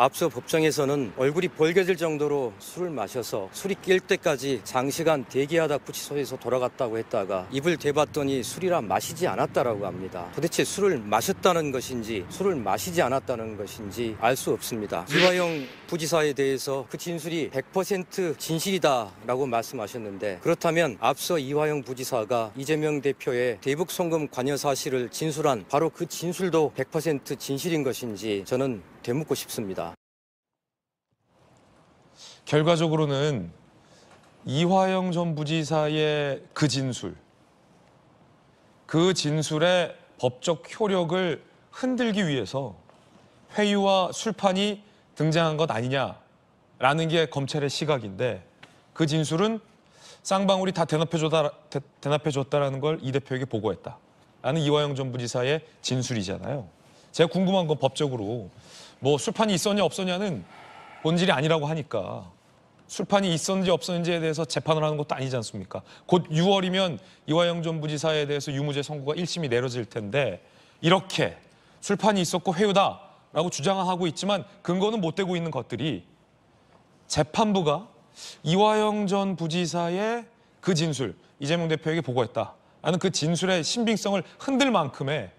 앞서 법정에서는 얼굴이 벌게질 정도로 술을 마셔서 술이 낄 때까지 장시간 대기하다 구치소에서 돌아갔다고 했다가 입을 대봤더니 술이라 마시지 않았다라고 합니다. 도대체 술을 마셨다는 것인지 술을 마시지 않았다는 것인지 알 수 없습니다. 이화영 부지사에 대해서 그 진술이 100% 진실이다라고 말씀하셨는데 그렇다면 앞서 이화영 부지사가 이재명 대표의 대북 송금 관여 사실을 진술한 바로 그 진술도 100% 진실인 것인지 저는 되묻고 싶습니다. 결과적으로는 이화영 전 부지사의 그 진술, 그 진술의 법적 효력을 흔들기 위해서 회유와 술판이 등장한 것 아니냐라는 게 검찰의 시각인데 그 진술은 쌍방울이 다 대납해줬다, 대납해줬다라는 걸 이 대표에게 보고했다. 라는 이화영 전 부지사의 진술이잖아요. 제가 궁금한 건 법적으로 뭐 술판이 있었냐 없었냐는 본질이 아니라고 하니까 술판이 있었는지 없었는지에 대해서 재판을 하는 것도 아니지 않습니까? 곧 6월이면 이화영 전 부지사에 대해서 유무죄 선고가 1심이 내려질 텐데 이렇게 술판이 있었고 회유다라고 주장하고 있지만 근거는 못 되고 있는 것들이 재판부가 이화영 전 부지사의 그 진술 이재명 대표에게 보고했다라는 그 진술의 신빙성을 흔들 만큼의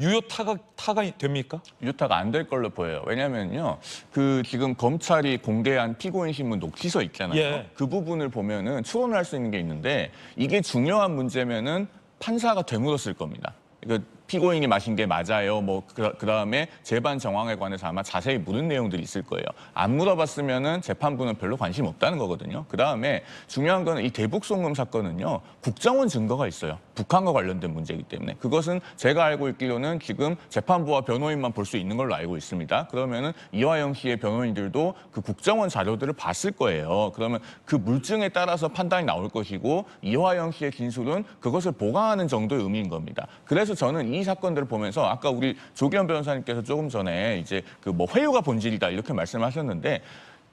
유효 타가, 타가 됩니까? 유타가 효안될 걸로 보여요. 왜냐면요. 그 지금 검찰이 공개한 피고인 신문 녹취서 있잖아요. 예. 그 부분을 보면은 추론을 할 수 있는 게 있는데 이게 중요한 문제면은 판사가 되물었을 겁니다. 그러니까 피고인이 마신 게 맞아요. 뭐그 다음에 재반 정황에 관해서 아마 자세히 묻은 내용들이 있을 거예요. 안 물어봤으면은 재판부는 별로 관심 없다는 거거든요. 그 다음에 중요한 거는 이 대북송금 사건은요 국정원 증거가 있어요. 북한과 관련된 문제이기 때문에 그것은 제가 알고 있기로는 지금 재판부와 변호인만 볼 수 있는 걸로 알고 있습니다. 그러면은 이화영 씨의 변호인들도 그 국정원 자료들을 봤을 거예요. 그러면 그 물증에 따라서 판단이 나올 것이고 이화영 씨의 진술은 그것을 보강하는 정도의 의미인 겁니다. 그래서 저는 이 사건들을 보면서 아까 우리 조기현 변호사님께서 조금 전에 이제 그 뭐 회유가 본질이다 이렇게 말씀하셨는데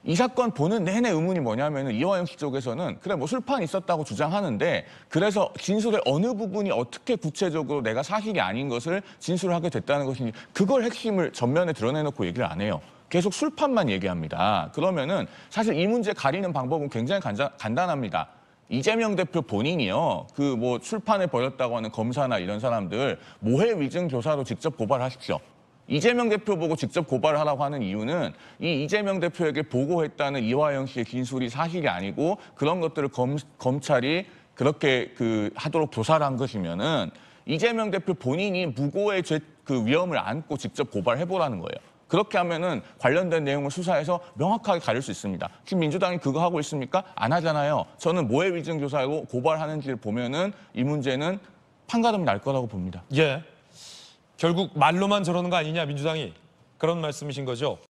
이 사건 보는 내내 의문이 뭐냐면은 이화영 씨 쪽에서는 그래 뭐 술판 있었다고 주장하는데 그래서 진술의 어느 부분이 어떻게 구체적으로 내가 사실이 아닌 것을 진술하게 을 됐다는 것인지 그걸 핵심을 전면에 드러내놓고 얘기를 안 해요. 계속 술판만 얘기합니다. 그러면은 사실 이 문제 가리는 방법은 굉장히 간자, 간단합니다. 이재명 대표 본인이요. 그 뭐 출판을 벌였다고 하는 검사나 이런 사람들 모해 위증 교사로 직접 고발하십시오. 이재명 대표 보고 직접 고발하라고 하는 이유는 이 이재명 대표에게 보고했다는 이화영 씨의 진술이 사실이 아니고 그런 것들을 검, 검찰이 그렇게 그 하도록 조사를 한 것이면은 이재명 대표 본인이 무고의 죄, 그 위험을 안고 직접 고발해보라는 거예요. 그렇게 하면은 관련된 내용을 수사해서 명확하게 가릴 수 있습니다. 지금 민주당이 그거 하고 있습니까? 안 하잖아요. 저는 모해 위증 조사하고 고발하는지를 보면은 이 문제는 판가름이 날 거라고 봅니다. 예. 결국 말로만 저러는 거 아니냐 민주당이 그런 말씀이신 거죠.